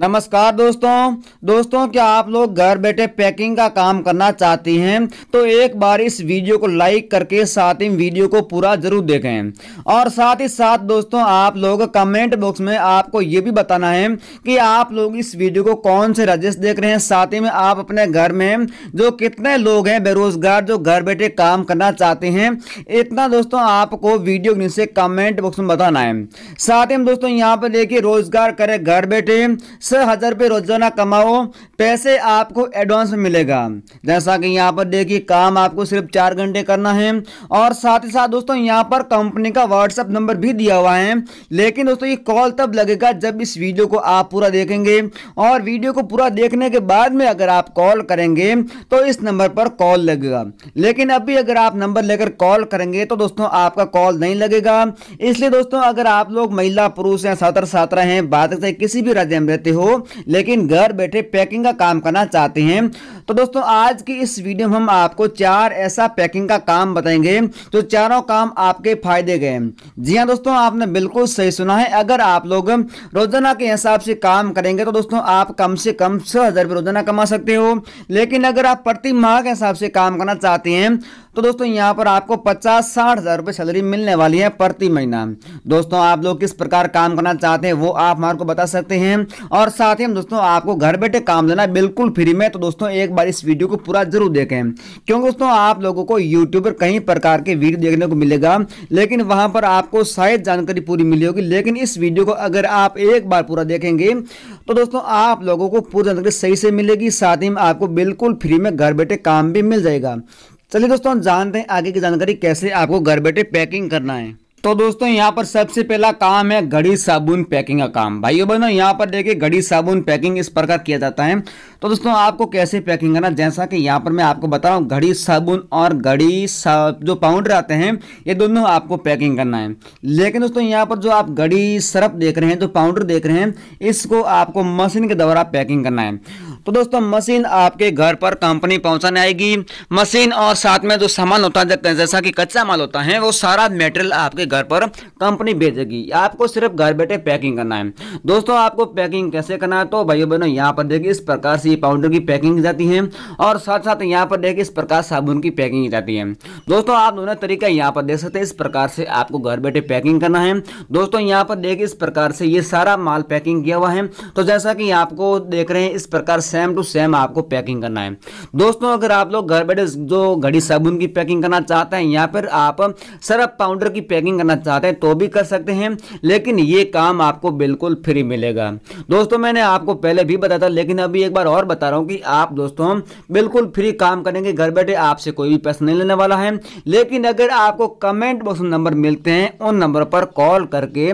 नमस्कार दोस्तों दोस्तों क्या आप लोग घर बैठे पैकिंग का काम करना चाहती हैं तो एक बार इस वीडियो को लाइक करके साथ ही वीडियो को पूरा जरूर देखें और साथ ही साथ दोस्तों आप लोग कमेंट बॉक्स में आपको ये भी बताना है कि आप लोग इस वीडियो को कौन से रजिस्ट देख रहे हैं साथ ही में आप अपने घर में जो कितने लोग हैं बेरोजगार जो घर बैठे काम करना चाहते हैं इतना दोस्तों आपको वीडियो नीचे कमेंट बॉक्स में बताना है साथ ही में दोस्तों यहाँ पर देखिए रोजगार करे घर बैठे छः हज़ार रुपये रोजाना कमाओ पैसे आपको एडवांस में मिलेगा जैसा कि यहाँ पर देखिए काम आपको सिर्फ चार घंटे करना है और साथ ही साथ दोस्तों यहाँ पर कंपनी का व्हाट्सअप नंबर भी दिया हुआ है लेकिन दोस्तों ये कॉल तब लगेगा जब इस वीडियो को आप पूरा देखेंगे और वीडियो को पूरा देखने के बाद में अगर आप कॉल करेंगे तो इस नंबर पर कॉल लगेगा लेकिन अभी अगर आप नंबर लेकर कॉल करेंगे तो दोस्तों आपका कॉल नहीं लगेगा इसलिए दोस्तों अगर आप लोग महिला पुरुष या छात्र छात्रा हैं बात किसी भी राज्य में रहते हो लेकिन घर बैठे पैकिंग पैकिंग का काम करना चाहते हैं तो दोस्तों आज की इस वीडियो में हम आपको चार ऐसा पैकिंग का काम बताएंगे जो चारों काम आपके फायदे गए जी हाँ दोस्तों आपने बिल्कुल सही सुना है अगर आप लोग रोजाना के हिसाब से काम करेंगे तो दोस्तों आप कम से कम छह हज़ार रुपये रोजाना कमा सकते हो लेकिन अगर आप प्रति माह के हिसाब से काम करना चाहते हैं तो दोस्तों यहाँ पर आपको पचास साठ हज़ार रुपये सैलरी मिलने वाली है प्रति महीना दोस्तों आप लोग किस प्रकार काम करना चाहते हैं वो आप हमारे को बता सकते हैं और साथ ही हम दोस्तों आपको घर बैठे काम समझना बिल्कुल फ्री में तो दोस्तों एक बार इस वीडियो को पूरा जरूर देखें क्योंकि दोस्तों आप लोगों को यूट्यूब पर कई प्रकार के वीडियो देखने को मिलेगा लेकिन वहां पर आपको शायद जानकारी पूरी मिली होगी लेकिन इस वीडियो को अगर आप एक बार पूरा देखेंगे तो दोस्तों आप लोगों को पूरी जानकारी सही से मिलेगी साथ ही आपको बिल्कुल फ्री में घर बैठे काम भी मिल जाएगा चलिए दोस्तों जानते हैं आगे की जानकारी कैसे आपको घर बैठे पैकिंग करना है तो दोस्तों यहाँ पर सबसे पहला काम है घड़ी साबुन पैकिंग का काम भाइयों बहनों यहाँ पर देखिए घड़ी साबुन पैकिंग इस प्रकार किया जाता है तो दोस्तों आपको कैसे पैकिंग करना जैसा कि यहाँ पर मैं आपको बता रहा हूँ घड़ी साबुन और घड़ी सा जो पाउडर आते हैं ये दोनों आपको पैकिंग करना है लेकिन दोस्तों यहाँ पर जो आप घड़ी सरप देख रहे हैं जो पाउडर देख रहे हैं इसको आपको मशीन के द्वारा पैकिंग करना है तो दोस्तों मशीन आपके घर पर कंपनी पहुंचाने आएगी मशीन और साथ में जो सामान होता है जैसा कि कच्चा माल होता है वो सारा मेटेरियल आपके घर पर कंपनी भेजेगी आपको सिर्फ घर बैठे पैकिंग करना है दोस्तों आपको पैकिंग कैसे करना है तो भाइयों बहनों यहाँ पर देखिए इस प्रकार से पाउडर की पैकिंग जाती है और साथ साथ यहाँ पर देखिए इस प्रकार साबुन की पैकिंग जाती है दोस्तों आप दोनों तरीका यहाँ पर देख सकते हैं इस प्रकार से आपको घर बैठे पैकिंग करना है दोस्तों यहाँ पर देखिए इस प्रकार से ये सारा माल पैकिंग किया हुआ है तो जैसा कि आपको देख रहे हैं इस प्रकार से सेम टू सेम आपको पैकिंग करना है दोस्तों अगर आप लोग घर बैठे जो घड़ी साबुन की पैकिंग करना चाहते हैं या फिर आप सरफ पाउडर की पैकिंग करना चाहते हैं तो भी कर सकते हैं लेकिन ये काम आपको बिल्कुल फ्री मिलेगा दोस्तों मैंने आपको पहले भी बताया था लेकिन अभी एक बार और बता रहा हूँ कि आप दोस्तों बिल्कुल फ्री काम करेंगे घर बैठे आपसे कोई भी पैसा नहीं लेने वाला है लेकिन अगर आपको कमेंट बॉक्स नंबर मिलते हैं उन नंबर पर कॉल करके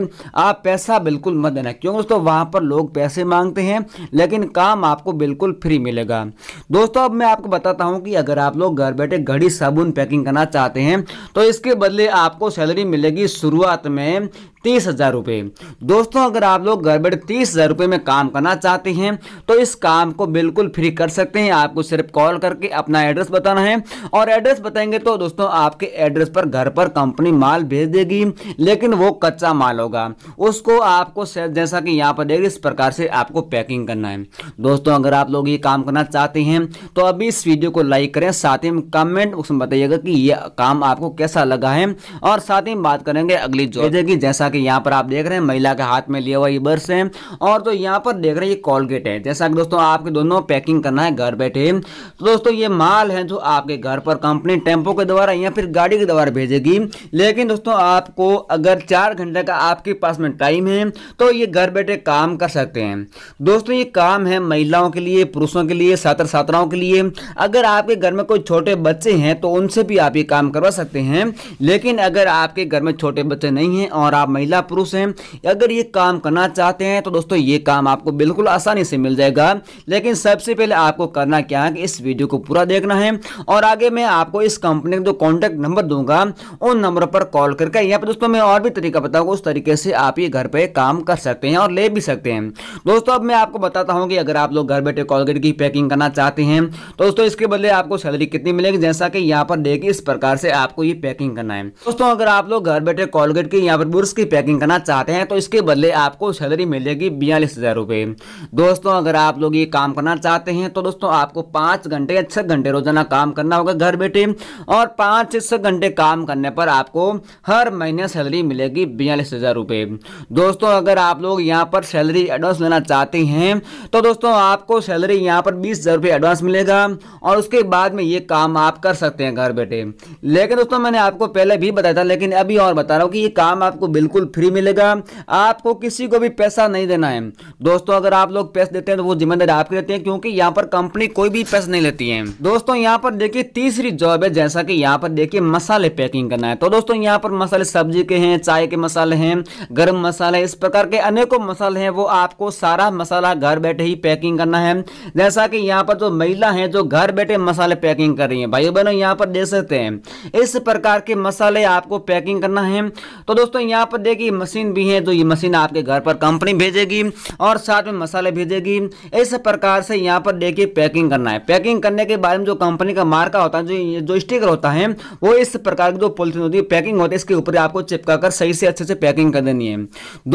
आप पैसा बिल्कुल मत देना क्यों दोस्तों वहां पर लोग पैसे मांगते हैं लेकिन काम आपको बिल्कुल बिल्कुल फ्री मिलेगा दोस्तों अब मैं आपको बताता हूँ कि अगर आप लोग घर बैठे घड़ी साबुन पैकिंग करना चाहते हैं तो इसके बदले आपको सैलरी मिलेगी शुरुआत में तीस हज़ार रुपए दोस्तों अगर आप लोग घर बैठे तीस हज़ार रुपए में काम करना चाहते हैं तो इस काम को बिल्कुल फ्री कर सकते हैं आपको सिर्फ कॉल करके अपना एड्रेस बताना है और एड्रेस बताएंगे तो दोस्तों आपके एड्रेस पर घर पर कंपनी माल भेज देगी लेकिन वो कच्चा माल होगा उसको आपको जैसा कि यहाँ पर देख इस प्रकार से आपको पैकिंग करना है दोस्तों अगर आप लोग ये काम करना चाहते हैं तो अभी इस वीडियो को लाइक करें साथ ही कमेंट उसमें बताइएगा कि ये काम आपको कैसा लगा है और साथ ही बात करेंगे अगली जो जैसा कि कि यहाँ पर आप देख रहे हैं महिला के हाथ में लिया हुआ ये बर्स है और तो यहाँ पर देख रहे हैं ये कॉलगेट है जैसा कि दोस्तों आपके दोनों पैकिंग करना है घर बैठे तो दोस्तों ये माल है जो आपके घर पर कंपनी टेम्पो के द्वारा या फिर गाड़ी के द्वारा भेजेगी लेकिन दोस्तों आपको अगर चार घंटे का आपके पास में टाइम है तो ये घर बैठे काम कर सकते हैं दोस्तों ये काम है महिलाओं के लिए पुरुषों के लिए छात्र छात्राओं के लिए अगर आपके घर में कोई छोटे बच्चे हैं तो उनसे भी आप ये काम करवा सकते हैं लेकिन अगर आपके घर में छोटे बच्चे नहीं हैं और आप महिला पुरुष हैं अगर ये काम करना चाहते हैं तो दोस्तों ये काम आपको बिल्कुल आसानी से मिल जाएगा लेकिन सबसे पहले आपको करना क्या है कि इस वीडियो को पूरा देखना है और आगे मैं आपको इस कंपनी का जो कॉन्टैक्ट नंबर दूंगा उन नंबर पर कॉल करके यहाँ पर दोस्तों मैं और भी तरीका बताऊँगा उस तरीके से आप ये घर पर काम कर सकते हैं और ले भी सकते हैं दोस्तों अब मैं आपको बताता हूँ कि अगर आप लोग घर बैठे कॉलगेट की पैकिंग करना चाहते हैं तो दोस्तों इसके बदले आपको सैलरी कितनी मिलेगी जैसा कि यहाँ पर देखिए इस प्रकार से आपको ये पैकिंग करना है दोस्तों अगर आप लोग घर बैठे कॉलगेट की यहाँ पर बुर्स की पैकिंग करना चाहते हैं तो इसके बदले आपको सैलरी मिलेगी बयालीस हज़ार रुपये दोस्तों अगर आप लोग ये काम करना चाहते हैं तो दोस्तों आपको पाँच घंटे या छः घंटे रोजाना काम करना होगा घर बैठे और पाँच से छः घंटे काम करने पर आपको हर महीने सैलरी मिलेगी बयालीस हज़ार रुपये दोस्तों अगर आप लोग यहाँ पर सैलरी एडवांस लेना चाहते हैं तो दोस्तों आपको सैलरी यहाँ पर बीस हज़ार रुपये एडवांस मिलेगा और उसके बाद में ये काम आप कर सकते हैं घर बैठे लेकिन दोस्तों मैंने आपको पहले भी बताया था लेकिन अभी और बता रहा हूँ कि ये काम आपको बिल्कुल बिल्कुल फ्री मिलेगा आपको किसी को भी पैसा नहीं देना है दोस्तों अगर आप लोग पैसे देते हैं तो वो जिम्मेदारी आपके लेते हैं क्योंकि यहाँ पर कंपनी कोई भी पैसा नहीं लेती है दोस्तों यहाँ पर देखिए तीसरी जॉब है जैसा कि यहाँ पर देखिए मसाले पैकिंग करना है तो दोस्तों यहाँ पर मसाले सब्जी के हैं चाय के मसाले हैं गर्म मसाले इस प्रकार के अनेकों मसाले हैं वो आपको सारा मसाला घर बैठे ही पैकिंग करना है जैसा कि यहाँ पर जो महिला है जो घर बैठे मसाले पैकिंग कर रही है भाई बहनों यहाँ पर देख सकते हैं इस प्रकार के मसाले आपको पैकिंग करना है तो दोस्तों यहाँ पर आटे की मशीन भी है तो ये मशीन आपके घर पर कंपनी भेजेगी और साथ में मसाले भेजेगी इस प्रकार से यहाँ पर देखिए पैकिंग करना है पैकिंग करने के बारे में जो कंपनी का मार्का होता है जो जो स्टिकर होता है वो इस प्रकार की जो पोलिथिन होती है पैकिंग होती है इसके ऊपर आपको चिपका कर सही से अच्छे से पैकिंग कर देनी है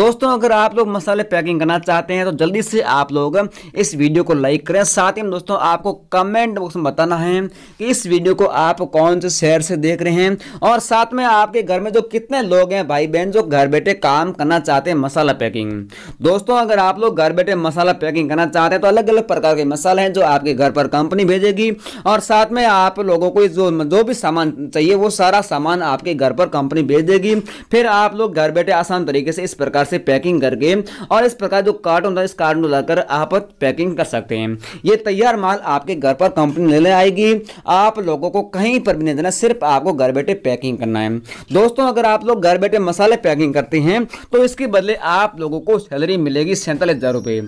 दोस्तों अगर आप लोग मसाले पैकिंग करना चाहते हैं तो जल्दी से आप लोग इस वीडियो को लाइक करें साथ ही दोस्तों आपको कमेंट बॉक्स में बताना है कि इस वीडियो को आप कौन से शहर से देख रहे हैं और साथ में आपके घर में जो कितने लोग हैं भाई बहन जो घर घर बैठे काम करना चाहते हैं मसाला पैकिंग दोस्तों अगर आप लोग घर बैठे मसाला पैकिंग करना चाहते हैं तो अलग अलग प्रकार के मसाले हैं जो आपके घर पर कंपनी भेजेगी और साथ में आप लोगों को जो जो भी सामान चाहिए वो सारा सामान आपके घर पर कंपनी भेज देगी फिर आप लोग घर बैठे आसान तरीके से इस प्रकार से पैकिंग करके और इस प्रकार जो कार्टून होता है इस कार्टून लाकर आप पैकिंग कर सकते हैं ये तैयार माल आपके घर पर कंपनी लेने आएगी आप लोगों को कहीं पर भी नहीं देना सिर्फ आपको घर बैठे पैकिंग करना है दोस्तों अगर आप लोग घर बैठे मसाले पैकिंग वर्किंग करते हैं तो इसके बदले आप लोगों को सैलरी मिलेगी सैंतालीस हज़ार रुपए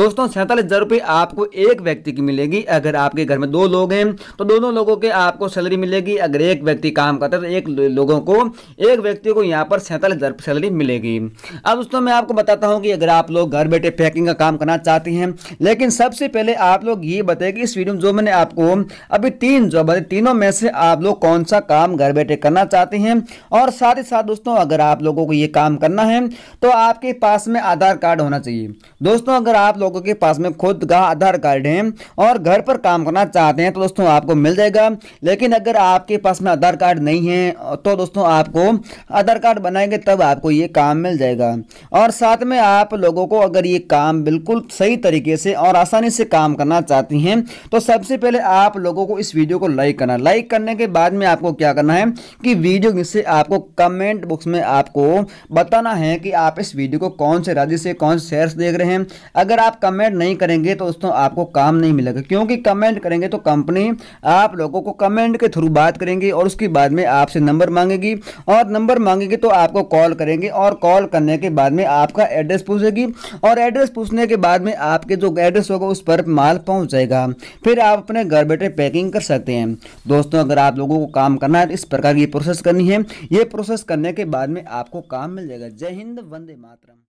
दोस्तों सैंतालीस हज़ार रुपए आपको एक व्यक्ति की मिलेगी अगर आपके घर में दो लोग हैं तो दोनों लोगों के आपको सैलरी मिलेगी अगर एक व्यक्ति काम करता है तो एक लोगों को एक व्यक्ति को यहाँ पर सैंतालीस हज़ार सैलरी मिलेगी अब दोस्तों मैं आपको बताता हूँ कि अगर आप लोग घर बैठे पैकिंग का काम करना चाहते हैं लेकिन सबसे पहले आप लोग ये बताए कि इस वीडियो में जो मैंने आपको अभी तीन जॉब है तीनों में से आप लोग कौन सा काम घर बैठे करना चाहते हैं और साथ ही साथ दोस्तों अगर आप लोगों को ये काम करना है तो आपके पास में आधार कार्ड होना चाहिए दोस्तों अगर आप लोगों के पास में खुद का आधार कार्ड है और घर पर काम करना चाहते हैं तो दोस्तों आपको मिल जाएगा लेकिन अगर आपके पास में आधार कार्ड नहीं है तो दोस्तों आपको आधार कार्ड बनाएंगे तब आपको ये काम मिल जाएगा और साथ में आप लोगों को अगर ये काम बिल्कुल सही तरीके से और आसानी से काम करना चाहती हैं तो सबसे पहले आप लोगों को इस वीडियो को लाइक करना लाइक करने के बाद में आपको क्या करना है कि वीडियो से आपको कमेंट बॉक्स में आपको बताना है कि आप इस वीडियो को कौन से राज्य से कौन से शहर से देख रहे हैं अगर आप कमेंट नहीं करेंगे तो दोस्तों आपको काम नहीं मिलेगा क्योंकि कमेंट करेंगे तो कंपनी आप लोगों को कमेंट के थ्रू बात करेंगी और उसके बाद में आपसे नंबर मांगेगी और नंबर मांगेगी तो आपको कॉल करेंगे और कॉल करने के बाद में आपका एड्रेस पूछेगी और एड्रेस पूछने के बाद में आपके जो एड्रेस होगा उस पर माल पहुंच जाएगा फिर आप अपने घर बैठे पैकिंग कर सकते हैं दोस्तों अगर आप लोगों को काम करना है तो इस प्रकार की प्रोसेस करनी है ये प्रोसेस करने के बाद में आपको काम काम मिल जाएगा जय हिंद वंदे मातरम